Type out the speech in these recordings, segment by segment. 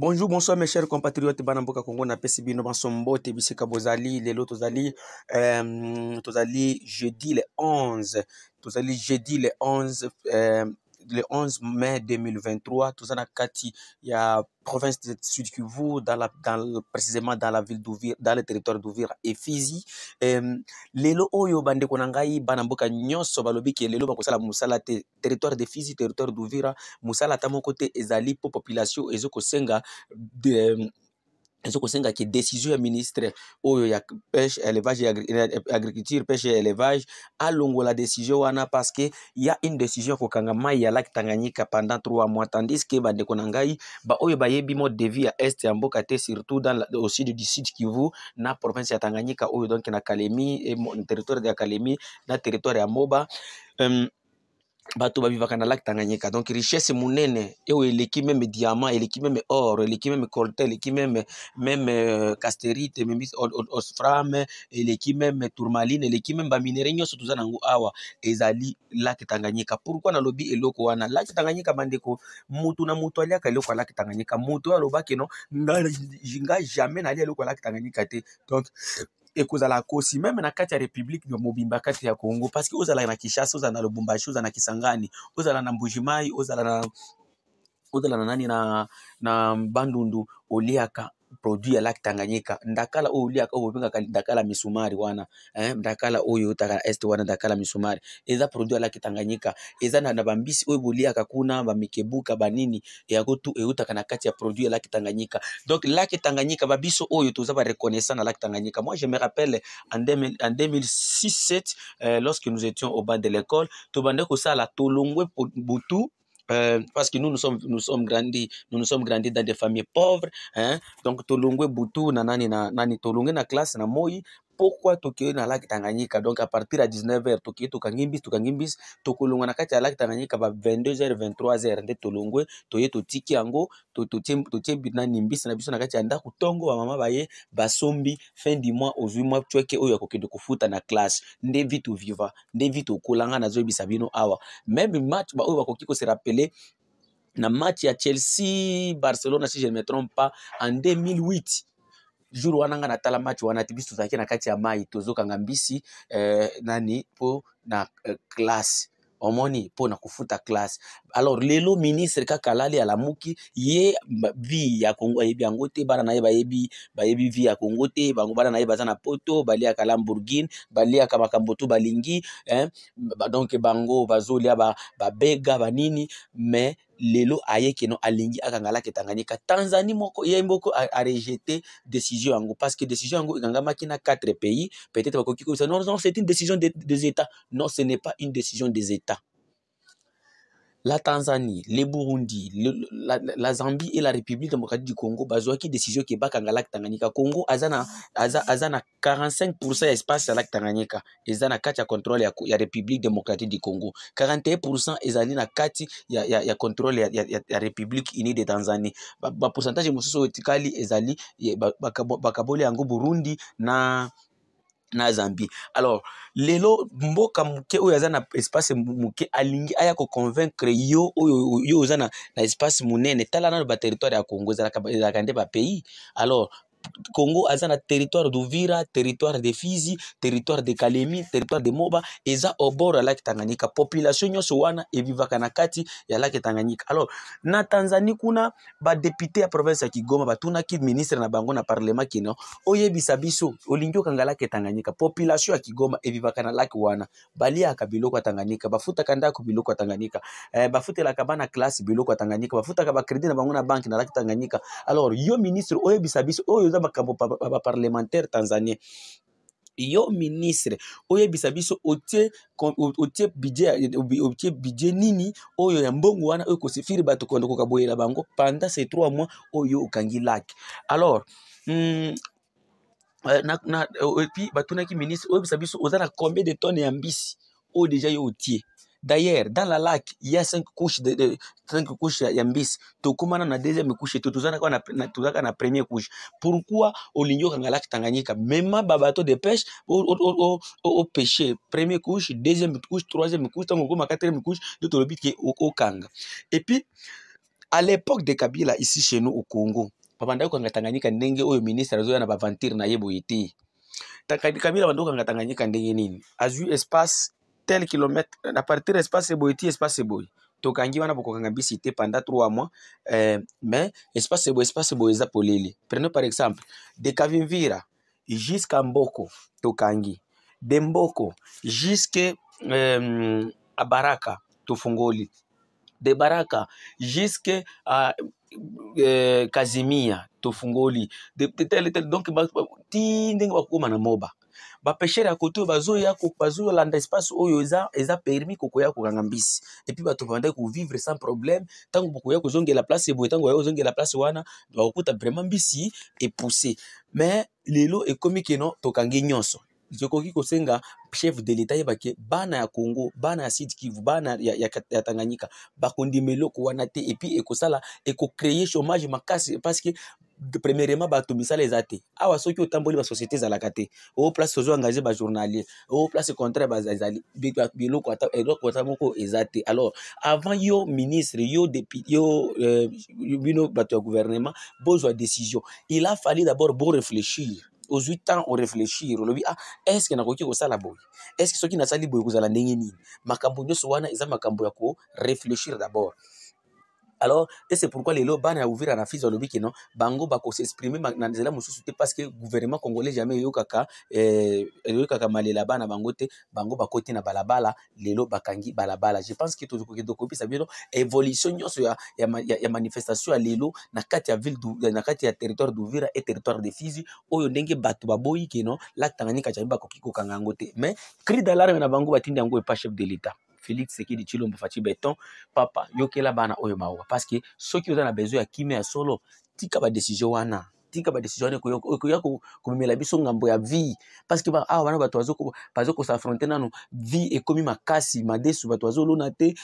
bonjour bonsoir mes chers compatriotes bana mboka congo napesi bino basombo te bisika bozali lelo tozali um, tozali jeudi le 11 tozali jeudi le 11 um, euh, le 11 mai 2023 tozana kati il y a province de Sud Kivu dans la dans précisément dans la ville d'Ouvira dans le territoire d'Ouvira et Fizi um, lelo oyo bandeko na ngai mboka nyonso balobi lelo bakosala Moussala, territoire de Fizi territoire d'Ouvira, Moussala, ata moko côté ezali po population ezokosenga de ezokosengaki desizio ya ministre oyo ya pêche élevage agriculture pêche élevage alongola desizio wana parce que ya une décision ya kokanga mai ya lak tanganyika pendant trois mois tandis ke bandeko na ngai baoyo bayebi mo devi ya este ya mboka te surtout dans au sud du sud kivu na province ya tanganyika oyo donc na kalemi eh, territoire ya kalemi na territoire ya moba um, bato babivaka na lake tanganyika donc richesse monene oyo eleki meme diamant eleki meme or eleki meme colta eleki meme meme euh, casterite meme osfram eleki meme tourmaline eleki meme baminere nyonso toza nango awa ezali lake tanganyika pourkui nalobi eloko wana lake tanganyika bandeko mutu na mutu aliaka eloko ya lake tanganyika mutu oyo alobaki no nga jamais nalia eloko ya lake tanganyika te donc ekozala kosi meme na kati ya république ya mobimba kati ya congo parceke ozala na kishasa ozala na lubumbashi ozala na kisangani ozala na mbujimai ozala na ozala na nani na, na bandundu oliaka produit ya lake Tanganyika ndakala oyo uliaka oyo bengaka ndakala misumari wana eh, ndakala oyo otaka est wana ndakala misumari eza produit ya lake Tanganyika eza na, na bambisi oyo boliaka kuna bamikebuka banini yango tu eutaka na kati ya produit ya lake Tanganyika donc lake Tanganyika babiso oyo toza ba reconnaissant na lake Tanganyika moi je me rappelle en, 2000, en 2006 7 euh, lorsque nous étions au bas de l'école tobande kosala tolongwe butu euh, parce que nous, nous sommes, nous sommes grandis, nous nous sommes grandis dans des familles pauvres, hein? donc tolongwe butu na nani na nani tolongwe na classe na moi pourquoi tokei na lake tanganyika donc à partir ya 19 heure tokei tokangi mbisi tokangi mbisi tokolongwa na kati ya lake tanganyika ba 22 heure 23 heure nde tolongwe toye totiki yango totie nani mbisi na biso na kati ya ndako ntongo bamama baye basombi fin du mois ozwi mwa cweke oyo ya kokende kofuta na classe nde vi toviva nde vi tokolanga nazoyebisa bino awa meme match baoyo bakoki koserapele na match ya chelsea barcelona si je ne me trompe pas en 2008 jour wana nga natala match wana ti biso tozalaki na kati ya mai tozokanga mbisi eh, nani mpo na eh, classe omoni mpo na kofuta classe alors lelo ministre kaka alali alamuki ye vi ya kongo ayebi yango te bana na ye bayebi bayebi vi ya kongo te bango bana na ye baza na poto baliaka lambourgine baliaka makambo to balingi eh? donc bango bazolia babega ba banini mais lelo ayeke no alingi Akangala qui est tanganyika tanzanie moko à rejeter arejete décision parce que décision yango ekangamaki na quatre pays peut-être bakoki non non c'est une décision des états non ce n'est pas une décision des états la tanzanie le burundi le, la, la zambie et la république démocratique du congo bazwaki décision ke bakanga lak tanganyika congo aza na, aza, aza na 45 pourcent ya espace ya lak tanganyika eza na kati ya contrôle ya, ya république démocratique du congo 41 pourcent ezali na kati ya, ya, ya contrôle ya, ya, ya république unie de tanzanie bapourcentage ba mosusu oyo etikali ezali bakaboli ba, ba, yango burundi na na zambie alors lelo mboka moke oyo aza na espace moke alingi aya koconvaincre yo oyo oza na, na espace monene tala nano baterritware ya congo ezalaka nde bapays alors congo aza na territoire d'uvira territoire de fizi territoire de kalemi territoire de moba eza obor ya lake tanganyika population nyonso wana evivaka na kati ya lake tanganyika alors na tanzanie kuna badepute ya province ya kigoma batunaki ministre na bango na parlement kino oyebisa biso olingi okanga lake tanganyika population ya kigoma evivaka na lake wana baliaka biloko ya tanganyika bafutaka ndako biloko ya tanganyika eh, bafutelaka bana classe biloko ya tanganyika bafutaka bacredit na bango na banke na lake tanganyika alors yo ministre oyebisa biso oyo wana makambo baparlementaire tanzanien yo ministre oyebisa biso otie otie otie budget nini oyo ya mbongo wana oyo kosifiri bato kondo kokaboyela bango pendant ces trois mois oyo okangi lake alors mm, na, na, epuis batunaki ministre oyebisa biso oza na combien de tonne ya mbisi oyo deja yo otie D'ailleurs, dans la lac, il y a cinq couches, de, de cinq couches ya mbisi. Tukumana na deuxième couche, tutuzana kwa na, na, tuzaka na première couche. Pourquoi olinyoka nga Tanganyika? Même babato de pêche, au, au, au, pêcher. Première couche, deuxième couche, troisième couche, tango kuma quatrième couche, de tolobi qui au, au kanga. Et puis, à l'époque de Kabila, ici chez nous au Congo, babandaki kokanga tanganyika ndenge oyo ministre azoya na bavantire na ye boye kabila bandokokanga tanganyika ndenge nini azwi espace tel kilomètre à partir espace eboye ti espace eboye tokangi wana a beaucoup pendant trois mois euh, mais espace eboye espace eboye eza polele Prenons, par exemple de kavimvira jusqu'à mboko tokangi de mboko jusqu'à euh, Baraka abaraka tofungoli de baraka jusqu'à... Eh, kazimia tofungoli tel tel donc tindeng ndenge bakokóma na moba bapeshere ya kote oyo bazolanda espace oyoza, eza, eza permis kokoya kokanga mbisi epuis bato bandaki vivre sans problème ntango bokoya la place boye ntango ya la place wana bakokuta vraiment et pousser. mais lelo ekomi keno tokangi nyonso tokoki kosenga chef de l'etat yebake bana ya congo bana ya sud kivu bana ya, ya, ya tanganyika bakondima eloko wana te epuis ekosala créer chômage makasi que premièrement bato misala eza te awa soki otamboli basociété ezalaka te o place tozo ba journalier o place contraire ezali biloko eloko ata moko eza te alors avant yo ministre yo député yo euh, bino bato ya gouvernement bozo décision il a fallu d'abord bon réfléchir ozwi temps oreflechir olobi ah estceke nakoki kosala boye estceke soki nasali boye kozala ndenge nini makambo nyonso wana eza makambo ya koreflechir d'abord alors et c'est pourquoi lelo bana ya uvira na fizi balobi ke non bango bakosexprime na nzela mosusu te parce que gouvernement congolais jamais eyokaka eyokaka eh, malela bana bango te bango bakoti na balabala lelo bakangi balabala je pense ke tokokende kokobisa bino évolution nyonso ya, ya, ya, ya manifestation ya lelo na kati ya ville na kati ya territoire d'uvira e territoire de fizi oyo ndenge bato baboyi ke non lac tanganyika jamai bakoki kokanga yango te mais cri d'alarme na bango batindi yango epa chef de l'état félix sekedi chilombo faci beton papa yokela bana oyo mawa parceke soki oza na besoin ya kimia ya solo tika badesizio wana tika badesizio wana ekoya komemela biso ngambo ya vie parceke awa wana bato baza kosafronte nano vie ekomi makasi madesu bato bazolona te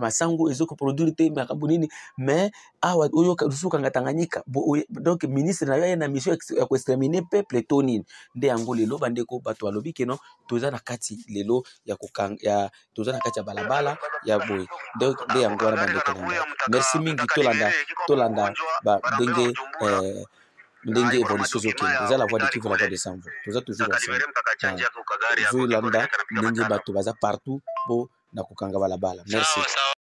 masango ezokoproduire te makambo nini mais awa oyo lusukanga tanganyika donc ministre na yo aye na mission ya koextermine peuple to nini nde yango lelo bandeko bato balobi keno toza na kati lelo ya ya toza na kati ya balabala ya boye donc nde yango wana bandeko nanga merci mingi tolanda tolanda bandenge eh, ndenge évolution ezokende eza la voix de kivu la voix de sanvo toza toujours ensemble ezolanda ah, ndenge bato baza partout mpo na kokanga balabala merci